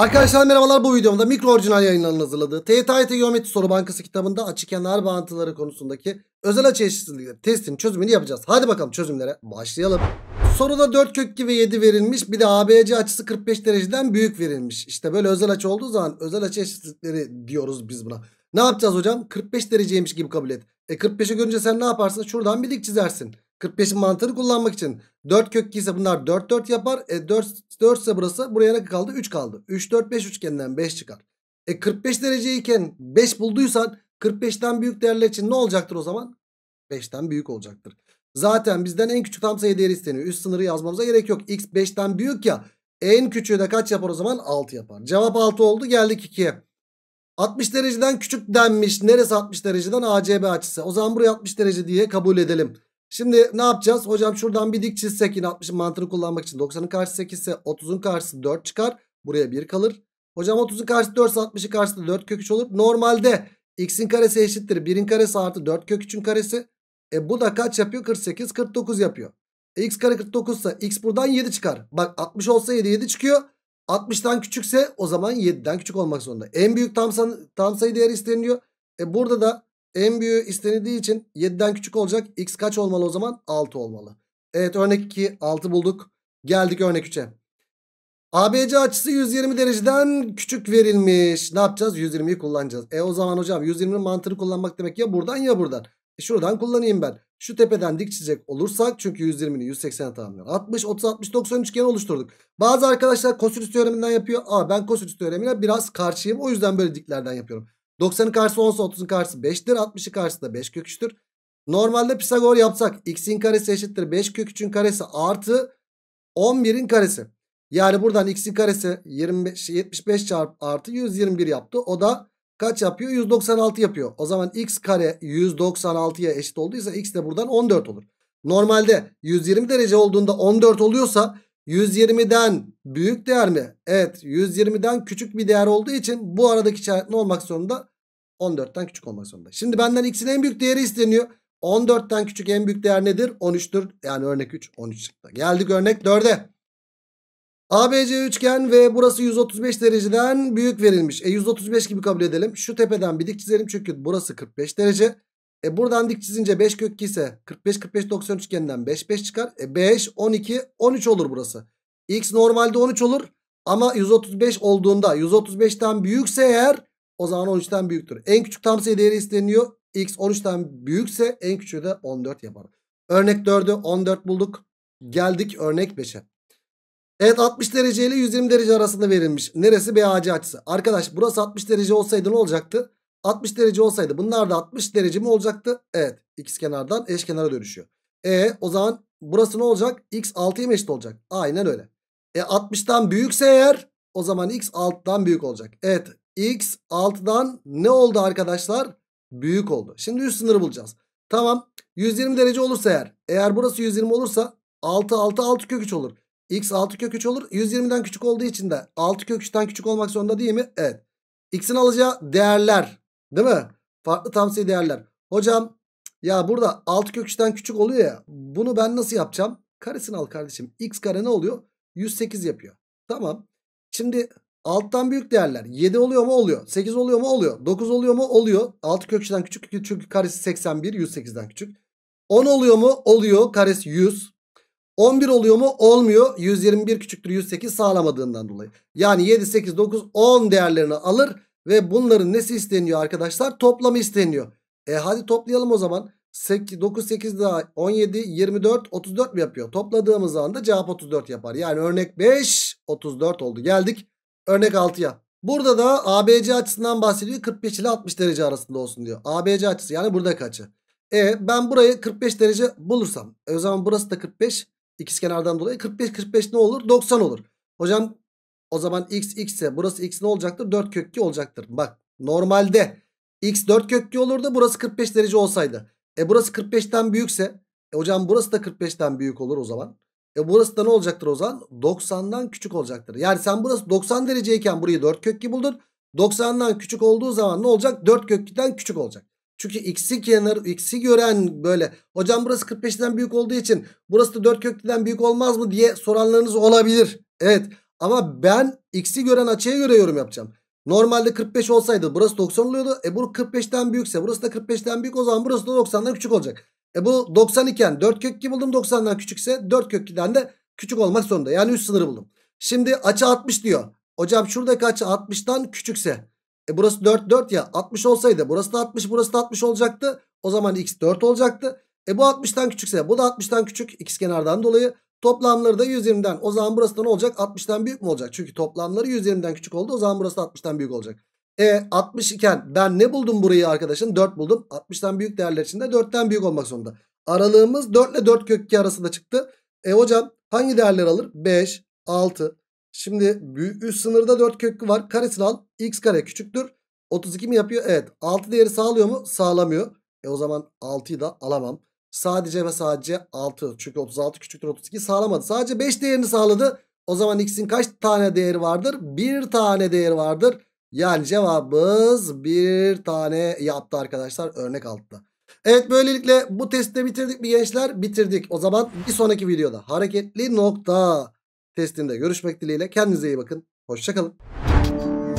Arkadaşlar merhabalar bu videomda mikro orijinal yayınlarının hazırladığı TYT Geometri Soru Bankası kitabında açı kenar bağıntıları konusundaki özel açı eşitsizlikleri testinin çözümünü yapacağız. Hadi bakalım çözümlere başlayalım. Soruda 4 kök 2 ve 7 verilmiş bir de ABC açısı 45 dereceden büyük verilmiş. İşte böyle özel açı olduğu zaman özel açı eşitsizlikleri diyoruz biz buna. Ne yapacağız hocam? 45 dereceymiş gibi kabul et. E 45'i görünce sen ne yaparsın? Şuradan bir dik çizersin. 45'in mantığını kullanmak için. 4 kök 2 ise bunlar 4 4 yapar. E 4, 4 ise burası buraya ne kaldı? 3 kaldı. 3 4 5 üçgeninden 5 çıkar. E 45 dereceyken 5 bulduysan 45'ten büyük değerler için ne olacaktır o zaman? 5'ten büyük olacaktır. Zaten bizden en küçük tam sayı değeri isteniyor. Üst sınırı yazmamıza gerek yok. X 5'ten büyük ya. En küçüğü de kaç yapar o zaman? 6 yapar. Cevap 6 oldu. Geldik 2'ye. 60 dereceden küçük denmiş. Neresi 60 dereceden? ACB açısı. O zaman buraya 60 derece diye kabul edelim. Şimdi ne yapacağız? Hocam şuradan bir dik çizsek yine 60'ın mantığını kullanmak için. 90'ın karşısı 8 ise 30'un karşısı 4 çıkar. Buraya 1 kalır. Hocam 30'un karşısı 4 ise 60'ın karşısı 4 kök 3 olur. Normalde x'in karesi eşittir 1'in karesi artı 4 kök 3'ün karesi. E bu da kaç yapıyor? 48 49 yapıyor. E, x kare 49 ise x buradan 7 çıkar. Bak 60 olsa 7 7 çıkıyor. 60'tan küçükse o zaman 7'den küçük olmak zorunda. En büyük tam, tam sayı değeri isteniliyor. E burada da en büyüğü istenildiği için 7'den küçük olacak. X kaç olmalı o zaman? 6 olmalı. Evet örnek 2 6 bulduk. Geldik örnek 3'e. ABC açısı 120 dereceden küçük verilmiş. Ne yapacağız? 120'yi kullanacağız. E o zaman hocam 120'nin mantığını kullanmak demek ya buradan ya buradan. E şuradan kullanayım ben. Şu tepeden dik çizecek olursak çünkü 120'ni 180'e tamamlıyor. 60, 30, 60, 90 üçgeni oluşturduk. Bazı arkadaşlar kosinüs teoreminden yapıyor. Aa ben kosinüs teoremine biraz karşıyım. O yüzden böyle diklerden yapıyorum. 90'ın karşısı 10 30'un karşısı 5'tir. 60'ın karşısı da 5 kök Normalde Pisagor yapsak x'in karesi eşittir 5 kök karesi artı 11'in karesi. Yani buradan x'in karesi 25, 75 çarpı artı 121 yaptı. O da kaç yapıyor? 196 yapıyor. O zaman x kare 196'ya eşit olduysa x de buradan 14 olur. Normalde 120 derece olduğunda 14 oluyorsa 120'den büyük değer mi? Evet 120'den küçük bir değer olduğu için bu aradaki işaret ne olmak zorunda? 14'ten küçük olmak zorunda. Şimdi benden x'in en büyük değeri isteniyor. 14'ten küçük en büyük değer nedir? 13'tür. Yani örnek 3 13 çıktı. Geldik örnek 4'e. ABC üçgen ve burası 135 dereceden büyük verilmiş. E 135 gibi kabul edelim. Şu tepeden bir dik çizelim çünkü burası 45 derece. E buradan dik çizince 5 kök 2 ise 45 45 90 üçgeninden 5 5 çıkar. E 5 12 13 olur burası. X normalde 13 olur ama 135 olduğunda 135'ten büyükse eğer o zaman 13'ten büyüktür. En küçük tam sayı değeri isteniyor. X 13'ten büyükse en küçüğü de 14 yapar. Örnek 4'ü 14 bulduk. Geldik örnek 5'e. Evet 60 derece ile 120 derece arasında verilmiş. Neresi BAC açısı? Arkadaş burası 60 derece olsaydı ne olacaktı? 60 derece olsaydı bunlar da 60 derece mi olacaktı? Evet x ikizkenardan eşkenara dönüşüyor. E o zaman burası ne olacak? X 6'ya eşit olacak? Aynen öyle. E 60'tan büyükse eğer o zaman X 6'dan büyük olacak. Evet x 6'dan ne oldu arkadaşlar? Büyük oldu. Şimdi üst sınırı bulacağız. Tamam 120 derece olursa eğer. Eğer burası 120 olursa 6 6 6 kök 3 olur. x 6 kök 3 olur. 120'den küçük olduğu için de 6 kök 3'ten küçük olmak zorunda değil mi? Evet. x'in alacağı değerler değil mi? Farklı tamsi değerler. Hocam ya burada 6 kök 3'ten küçük oluyor ya. Bunu ben nasıl yapacağım? Karesini al kardeşim. x kare ne oluyor? 108 yapıyor. Tamam. Şimdi Alttan büyük değerler. 7 oluyor mu? Oluyor. 8 oluyor mu? Oluyor. 9 oluyor mu? Oluyor. 6 kökçeden küçük çünkü karesi 81. 108'den küçük. 10 oluyor mu? Oluyor. Karesi 100. 11 oluyor mu? Olmuyor. 121 küçüktür 108 sağlamadığından dolayı. Yani 7, 8, 9, 10 değerlerini alır. Ve bunların nesi isteniyor arkadaşlar? Toplamı isteniyor. E hadi toplayalım o zaman. 8, 9, 8 daha 17, 24, 34 mi yapıyor? Topladığımız anda cevap 34 yapar. Yani örnek 5, 34 oldu. Geldik Örnek 6'ya. Burada da ABC açısından bahsediyor. 45 ile 60 derece arasında olsun diyor. ABC açısı yani burada kaçı? E ben burayı 45 derece bulursam. E o zaman burası da 45. İkizkenardan dolayı 45 45 ne olur? 90 olur. Hocam o zaman x x ise burası x ne olacaktır? 4 kök 2 olacaktır. Bak normalde x 4 kök 2 olurdu. Burası 45 derece olsaydı. E burası 45'ten büyükse e hocam burası da 45'ten büyük olur o zaman. E burası da ne olacaktır o zaman? 90'dan küçük olacaktır. Yani sen burası 90 dereceyken burayı 4 kök gibi buldun. 90'dan küçük olduğu zaman ne olacak? 4 kökten küçük olacak. Çünkü x'i kenar x'i gören böyle hocam burası 45'ten büyük olduğu için burası da 4 kök büyük olmaz mı diye soranlarınız olabilir. Evet ama ben x'i gören açıya göre yorum yapacağım. Normalde 45 olsaydı burası 90 oluyordu. E bu 45'ten büyükse burası da 45'ten büyük o zaman burası da 90'dan küçük olacak. E bu 90 iken 4 kök 2 buldum 90'dan küçükse 4 kök 2'den de küçük olmak zorunda. Yani üst sınırı buldum. Şimdi açı 60 diyor. Hocam şuradaki açı 60'tan küçükse. E burası 4 4 ya 60 olsaydı burası da 60 burası da 60 olacaktı. O zaman x 4 olacaktı. E bu 60'tan küçükse bu da 60'tan küçük x kenardan dolayı. Toplamları da 120'den. O zaman burası da ne olacak? 60'tan büyük mü olacak? Çünkü toplamları 120'den küçük oldu. O zaman burası da 60'tan büyük olacak. E 60 iken ben ne buldum burayı arkadaşım? 4 buldum. 60'tan büyük değerler içinde 4'ten büyük olmak zorunda. Aralığımız 4 ile 4 kök 2 arasında çıktı. E hocam hangi değerler alır? 5, 6. Şimdi üst sınırda 4 kökü var. Karesini al. X kare küçüktür. 32 mi yapıyor? Evet. 6 değeri sağlıyor mu? Sağlamıyor. E o zaman 6'yı da alamam. Sadece ve sadece 6. Çünkü 36 küçüktür 32 sağlamadı. Sadece 5 değerini sağladı. O zaman x'in kaç tane değeri vardır? 1 tane değeri vardır. Yani cevabımız bir tane yaptı arkadaşlar örnek altta. Evet böylelikle bu testi bitirdik mi gençler? Bitirdik. O zaman bir sonraki videoda hareketli nokta testinde görüşmek dileğiyle. Kendinize iyi bakın. Hoşçakalın.